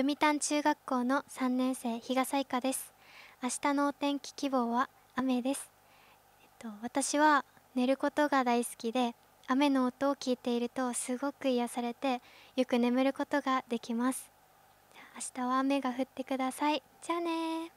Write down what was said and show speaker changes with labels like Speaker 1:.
Speaker 1: 読谷中学校の3年生日賀彩香です明日のお天気希望は雨です、えっと、私は寝ることが大好きで雨の音を聞いているとすごく癒されてよく眠ることができます明日は雨が降ってくださいじゃあね